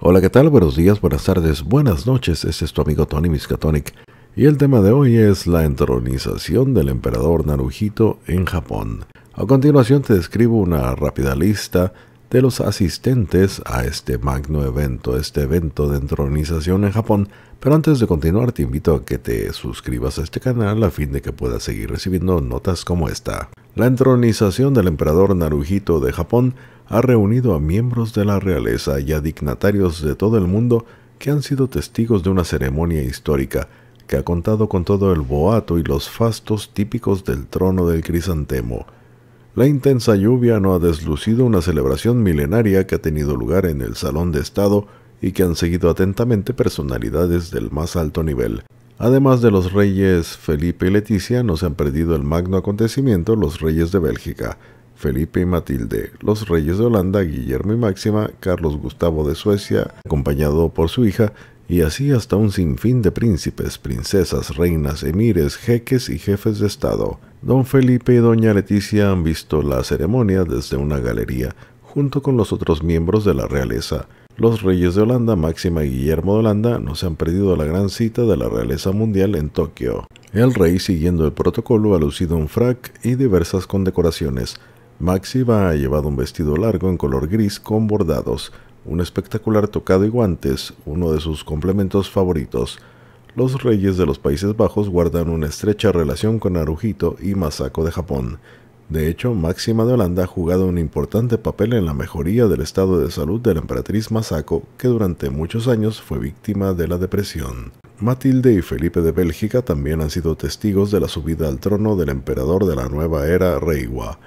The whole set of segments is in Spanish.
Hola, ¿qué tal? Buenos días, buenas tardes, buenas noches. Este es tu amigo Tony Miskatonic y el tema de hoy es la entronización del emperador Naruhito en Japón. A continuación te describo una rápida lista de los asistentes a este magno evento, este evento de entronización en Japón. Pero antes de continuar te invito a que te suscribas a este canal a fin de que puedas seguir recibiendo notas como esta. La entronización del emperador Naruhito de Japón ha reunido a miembros de la realeza y a dignatarios de todo el mundo que han sido testigos de una ceremonia histórica que ha contado con todo el boato y los fastos típicos del trono del crisantemo. La intensa lluvia no ha deslucido una celebración milenaria que ha tenido lugar en el Salón de Estado y que han seguido atentamente personalidades del más alto nivel. Además de los reyes Felipe y Leticia, no se han perdido el magno acontecimiento los reyes de Bélgica, Felipe y Matilde, los reyes de Holanda, Guillermo y Máxima, Carlos Gustavo de Suecia, acompañado por su hija, y así hasta un sinfín de príncipes, princesas, reinas, emires, jeques y jefes de Estado. Don Felipe y doña Leticia han visto la ceremonia desde una galería, junto con los otros miembros de la realeza. Los reyes de Holanda, Máxima y Guillermo de Holanda, no se han perdido la gran cita de la realeza mundial en Tokio. El rey, siguiendo el protocolo, ha lucido un frac y diversas condecoraciones. Máxima ha llevado un vestido largo en color gris con bordados, un espectacular tocado y guantes, uno de sus complementos favoritos. Los reyes de los Países Bajos guardan una estrecha relación con Arujito y Masako de Japón. De hecho, Máxima de Holanda ha jugado un importante papel en la mejoría del estado de salud de la emperatriz Masako, que durante muchos años fue víctima de la depresión. Matilde y Felipe de Bélgica también han sido testigos de la subida al trono del emperador de la nueva era Reiwa.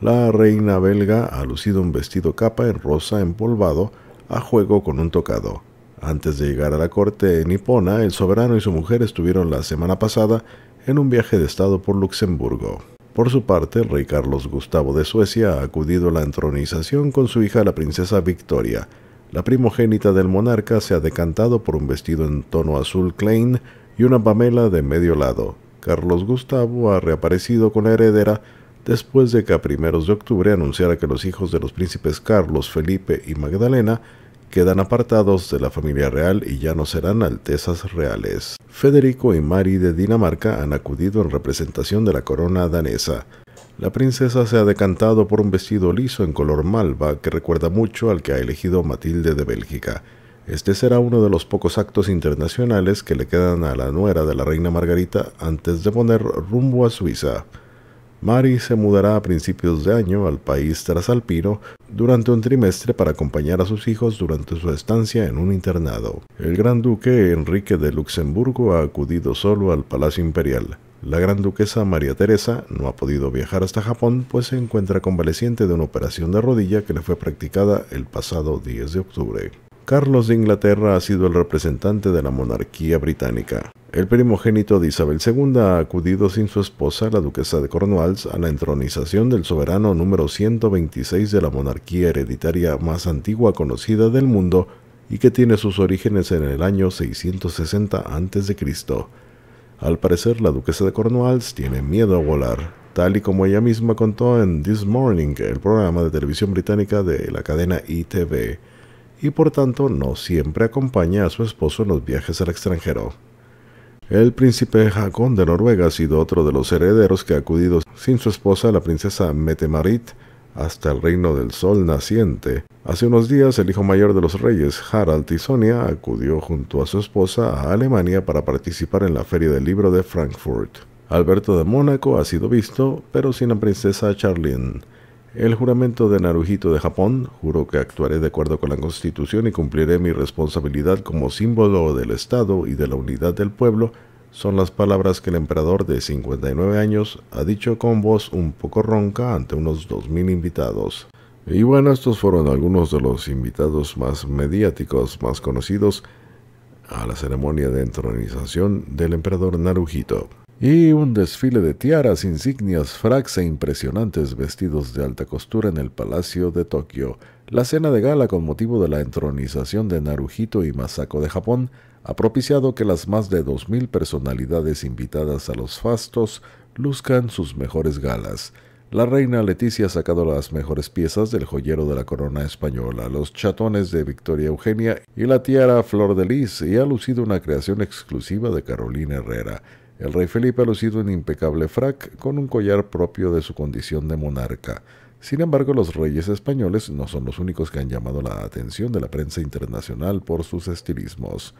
La reina belga ha lucido un vestido capa en rosa empolvado a juego con un tocado. Antes de llegar a la corte nipona, el soberano y su mujer estuvieron la semana pasada en un viaje de estado por Luxemburgo. Por su parte, el rey Carlos Gustavo de Suecia ha acudido a la entronización con su hija la princesa Victoria. La primogénita del monarca se ha decantado por un vestido en tono azul Klein y una pamela de medio lado. Carlos Gustavo ha reaparecido con la heredera después de que a primeros de octubre anunciara que los hijos de los príncipes Carlos, Felipe y Magdalena quedan apartados de la familia real y ya no serán altezas reales. Federico y Mari de Dinamarca han acudido en representación de la corona danesa. La princesa se ha decantado por un vestido liso en color malva que recuerda mucho al que ha elegido Matilde de Bélgica. Este será uno de los pocos actos internacionales que le quedan a la nuera de la reina Margarita antes de poner rumbo a Suiza. Mari se mudará a principios de año al país trasalpino durante un trimestre para acompañar a sus hijos durante su estancia en un internado. El gran duque Enrique de Luxemburgo ha acudido solo al Palacio Imperial. La gran duquesa María Teresa no ha podido viajar hasta Japón, pues se encuentra convaleciente de una operación de rodilla que le fue practicada el pasado 10 de octubre. Carlos de Inglaterra ha sido el representante de la monarquía británica. El primogénito de Isabel II ha acudido sin su esposa, la duquesa de Cornwalls, a la entronización del soberano número 126 de la monarquía hereditaria más antigua conocida del mundo y que tiene sus orígenes en el año 660 a.C. Al parecer, la duquesa de Cornwalls tiene miedo a volar, tal y como ella misma contó en This Morning, el programa de televisión británica de la cadena ITV y por tanto no siempre acompaña a su esposo en los viajes al extranjero. El príncipe Hakon de Noruega ha sido otro de los herederos que ha acudido sin su esposa la princesa Metemarit hasta el reino del sol naciente. Hace unos días el hijo mayor de los reyes, Harald y Sonia, acudió junto a su esposa a Alemania para participar en la Feria del Libro de Frankfurt. Alberto de Mónaco ha sido visto, pero sin la princesa Charlene. El juramento de Naruhito de Japón, juro que actuaré de acuerdo con la Constitución y cumpliré mi responsabilidad como símbolo del Estado y de la unidad del pueblo, son las palabras que el emperador de 59 años ha dicho con voz un poco ronca ante unos 2.000 invitados. Y bueno, estos fueron algunos de los invitados más mediáticos, más conocidos, a la ceremonia de entronización del emperador Naruhito y un desfile de tiaras, insignias, fracs e impresionantes vestidos de alta costura en el Palacio de Tokio. La cena de gala con motivo de la entronización de Naruhito y Masako de Japón ha propiciado que las más de 2.000 personalidades invitadas a los fastos luzcan sus mejores galas. La reina Leticia ha sacado las mejores piezas del joyero de la corona española, los chatones de Victoria Eugenia y la tiara Flor de Lis, y ha lucido una creación exclusiva de Carolina Herrera. El rey Felipe ha lucido un impecable frac con un collar propio de su condición de monarca. Sin embargo, los reyes españoles no son los únicos que han llamado la atención de la prensa internacional por sus estilismos.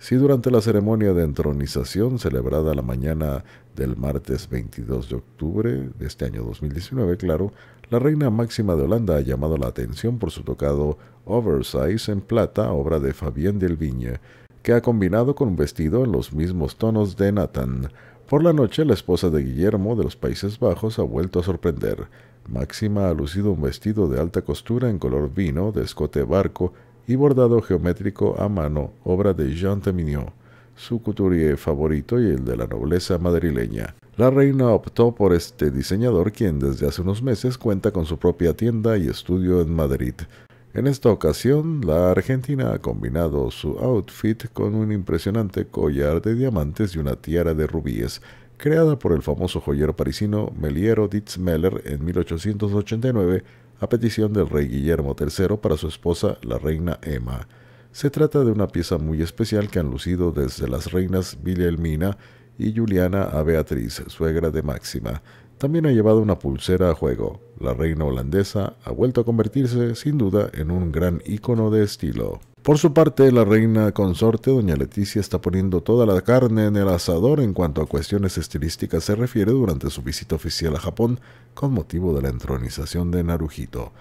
Si durante la ceremonia de entronización celebrada la mañana del martes 22 de octubre de este año 2019, claro, la reina máxima de Holanda ha llamado la atención por su tocado Oversize en plata, obra de Fabien Delvigne, que ha combinado con un vestido en los mismos tonos de Nathan. Por la noche, la esposa de Guillermo de los Países Bajos ha vuelto a sorprender. Máxima ha lucido un vestido de alta costura en color vino, de escote barco y bordado geométrico a mano, obra de Jean Temignon, su couturier favorito y el de la nobleza madrileña. La reina optó por este diseñador, quien desde hace unos meses cuenta con su propia tienda y estudio en Madrid. En esta ocasión, la argentina ha combinado su outfit con un impresionante collar de diamantes y una tiara de rubíes, creada por el famoso joyero parisino Meliero Ditzmeller en 1889 a petición del rey Guillermo III para su esposa, la reina Emma. Se trata de una pieza muy especial que han lucido desde las reinas Wilhelmina y Juliana a Beatriz, suegra de Máxima, también ha llevado una pulsera a juego. La reina holandesa ha vuelto a convertirse, sin duda, en un gran ícono de estilo. Por su parte, la reina consorte, doña Leticia, está poniendo toda la carne en el asador en cuanto a cuestiones estilísticas se refiere durante su visita oficial a Japón con motivo de la entronización de Naruhito.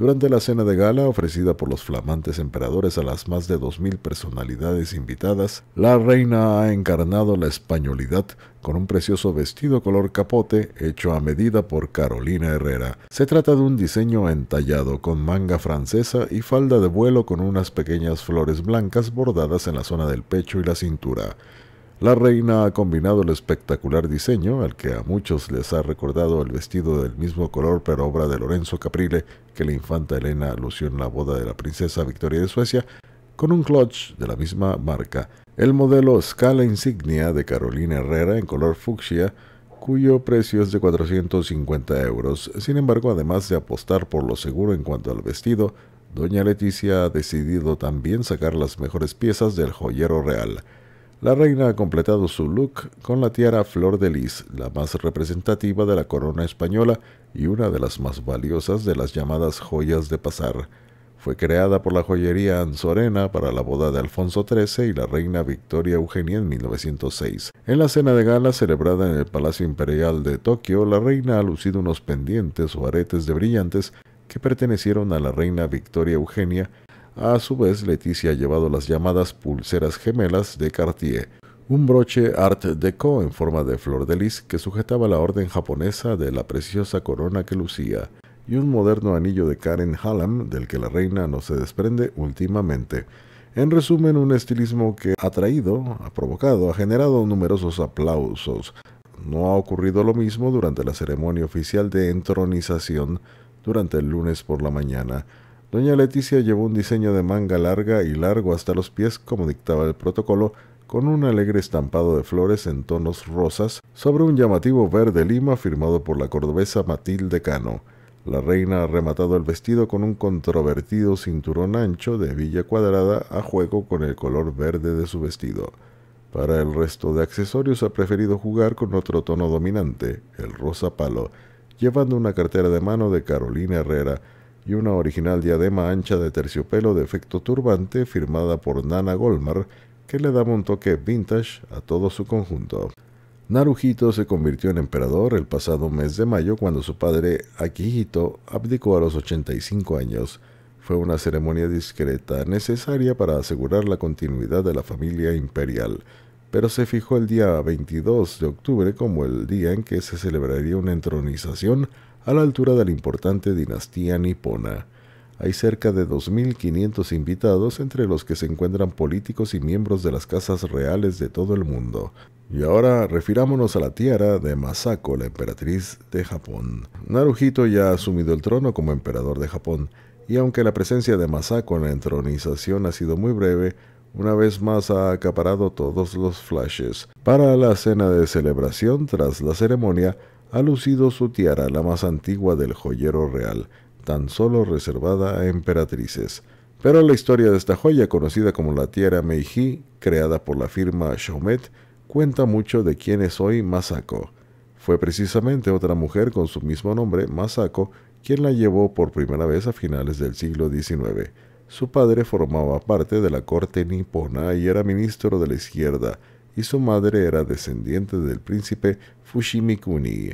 Durante la cena de gala ofrecida por los flamantes emperadores a las más de 2.000 personalidades invitadas, la reina ha encarnado la españolidad con un precioso vestido color capote hecho a medida por Carolina Herrera. Se trata de un diseño entallado con manga francesa y falda de vuelo con unas pequeñas flores blancas bordadas en la zona del pecho y la cintura. La reina ha combinado el espectacular diseño, al que a muchos les ha recordado el vestido del mismo color pero obra de Lorenzo Caprile que la infanta Elena lució en la boda de la princesa Victoria de Suecia, con un clutch de la misma marca. El modelo Scala Insignia de Carolina Herrera en color fucsia cuyo precio es de 450 euros. Sin embargo, además de apostar por lo seguro en cuanto al vestido, doña Leticia ha decidido también sacar las mejores piezas del joyero real. La reina ha completado su look con la tiara Flor de Lis, la más representativa de la corona española y una de las más valiosas de las llamadas joyas de pasar. Fue creada por la joyería Anzorena para la boda de Alfonso XIII y la reina Victoria Eugenia en 1906. En la cena de gala celebrada en el Palacio Imperial de Tokio, la reina ha lucido unos pendientes o aretes de brillantes que pertenecieron a la reina Victoria Eugenia a su vez, Leticia ha llevado las llamadas pulseras gemelas de Cartier, un broche art deco en forma de flor de lis que sujetaba la orden japonesa de la preciosa corona que lucía, y un moderno anillo de Karen Hallam del que la reina no se desprende últimamente. En resumen, un estilismo que ha traído, ha provocado, ha generado numerosos aplausos. No ha ocurrido lo mismo durante la ceremonia oficial de entronización durante el lunes por la mañana, Doña Leticia llevó un diseño de manga larga y largo hasta los pies como dictaba el protocolo, con un alegre estampado de flores en tonos rosas sobre un llamativo verde lima firmado por la cordobesa Matilde Cano. La reina ha rematado el vestido con un controvertido cinturón ancho de villa cuadrada a juego con el color verde de su vestido. Para el resto de accesorios ha preferido jugar con otro tono dominante, el rosa palo, llevando una cartera de mano de Carolina Herrera, y una original diadema ancha de terciopelo de efecto turbante firmada por Nana Golmar, que le daba un toque vintage a todo su conjunto. Naruhito se convirtió en emperador el pasado mes de mayo cuando su padre Akihito abdicó a los 85 años. Fue una ceremonia discreta necesaria para asegurar la continuidad de la familia imperial, pero se fijó el día 22 de octubre como el día en que se celebraría una entronización a la altura de la importante dinastía nipona. Hay cerca de 2.500 invitados, entre los que se encuentran políticos y miembros de las casas reales de todo el mundo. Y ahora refirámonos a la tiara de Masako, la emperatriz de Japón. Naruhito ya ha asumido el trono como emperador de Japón, y aunque la presencia de Masako en la entronización ha sido muy breve, una vez más ha acaparado todos los flashes. Para la cena de celebración tras la ceremonia, ha lucido su tiara, la más antigua del joyero real, tan solo reservada a emperatrices. Pero la historia de esta joya, conocida como la tiara Meiji, creada por la firma Chaumet, cuenta mucho de quién es hoy Masako. Fue precisamente otra mujer con su mismo nombre, Masako, quien la llevó por primera vez a finales del siglo XIX. Su padre formaba parte de la corte nipona y era ministro de la izquierda, y su madre era descendiente del príncipe Fushimi Kuni.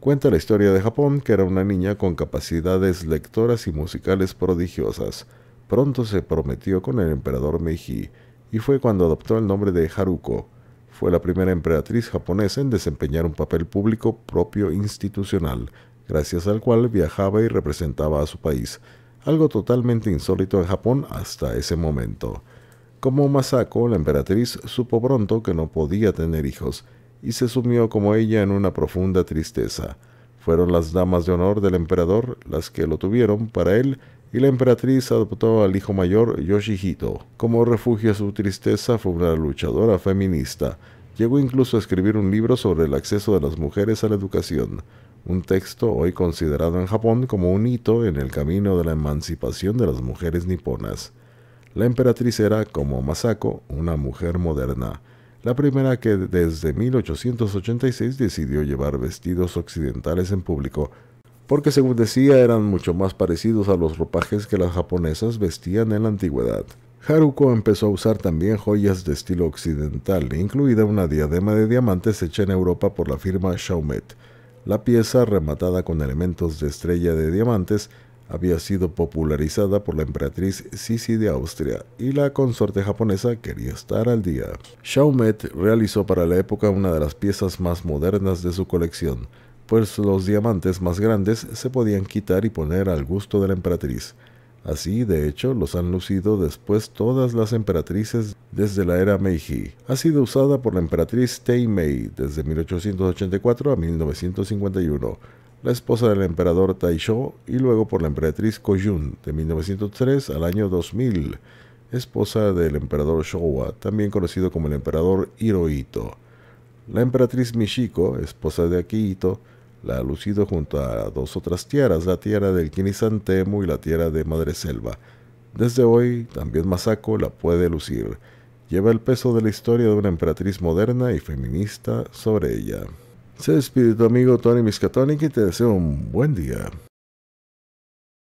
Cuenta la historia de Japón que era una niña con capacidades lectoras y musicales prodigiosas. Pronto se prometió con el emperador Meiji y fue cuando adoptó el nombre de Haruko. Fue la primera emperatriz japonesa en desempeñar un papel público propio institucional, gracias al cual viajaba y representaba a su país, algo totalmente insólito en Japón hasta ese momento. Como Masako, la emperatriz supo pronto que no podía tener hijos y se sumió como ella en una profunda tristeza. Fueron las damas de honor del emperador las que lo tuvieron para él y la emperatriz adoptó al hijo mayor Yoshihito. Como refugio a su tristeza fue una luchadora feminista. Llegó incluso a escribir un libro sobre el acceso de las mujeres a la educación, un texto hoy considerado en Japón como un hito en el camino de la emancipación de las mujeres niponas. La emperatriz era, como Masako, una mujer moderna, la primera que desde 1886 decidió llevar vestidos occidentales en público, porque según decía eran mucho más parecidos a los ropajes que las japonesas vestían en la antigüedad. Haruko empezó a usar también joyas de estilo occidental, incluida una diadema de diamantes hecha en Europa por la firma Chaumet. La pieza, rematada con elementos de estrella de diamantes, había sido popularizada por la emperatriz Sisi de Austria y la consorte japonesa quería estar al día. Chaumet realizó para la época una de las piezas más modernas de su colección, pues los diamantes más grandes se podían quitar y poner al gusto de la emperatriz. Así, de hecho, los han lucido después todas las emperatrices desde la era Meiji. Ha sido usada por la emperatriz Mei desde 1884 a 1951 la esposa del emperador Taisho, y luego por la emperatriz Koyun de 1903 al año 2000, esposa del emperador Showa, también conocido como el emperador Hirohito. La emperatriz Michiko, esposa de Akihito, la ha lucido junto a dos otras tierras, la tierra del Kinisantemu y la tierra de Madre Selva. Desde hoy, también Masako la puede lucir. Lleva el peso de la historia de una emperatriz moderna y feminista sobre ella. Se despide tu amigo Tony Miscatonic y te deseo un buen día.